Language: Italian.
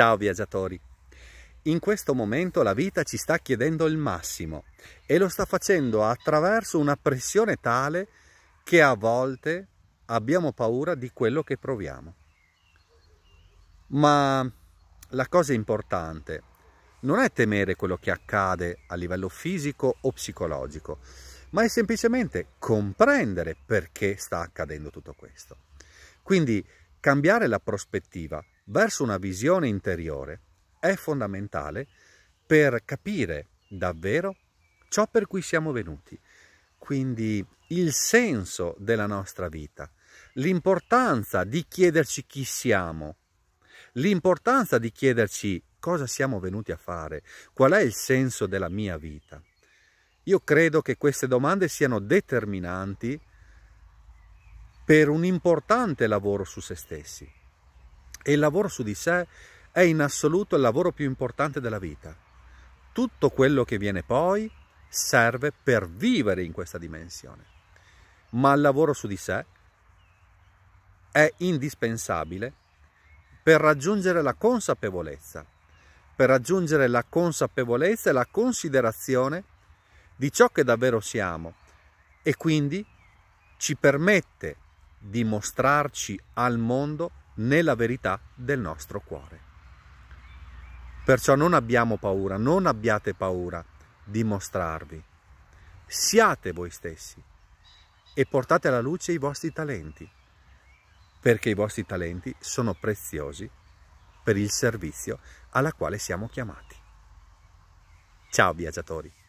Ciao viaggiatori! In questo momento la vita ci sta chiedendo il massimo e lo sta facendo attraverso una pressione tale che a volte abbiamo paura di quello che proviamo. Ma la cosa importante non è temere quello che accade a livello fisico o psicologico, ma è semplicemente comprendere perché sta accadendo tutto questo. Quindi cambiare la prospettiva verso una visione interiore è fondamentale per capire davvero ciò per cui siamo venuti, quindi il senso della nostra vita, l'importanza di chiederci chi siamo, l'importanza di chiederci cosa siamo venuti a fare, qual è il senso della mia vita. Io credo che queste domande siano determinanti per un importante lavoro su se stessi e il lavoro su di sé è in assoluto il lavoro più importante della vita. Tutto quello che viene poi serve per vivere in questa dimensione, ma il lavoro su di sé è indispensabile per raggiungere la consapevolezza, per raggiungere la consapevolezza e la considerazione di ciò che davvero siamo e quindi ci permette di mostrarci al mondo né la verità del nostro cuore. Perciò non abbiamo paura, non abbiate paura di mostrarvi. Siate voi stessi e portate alla luce i vostri talenti, perché i vostri talenti sono preziosi per il servizio alla quale siamo chiamati. Ciao viaggiatori!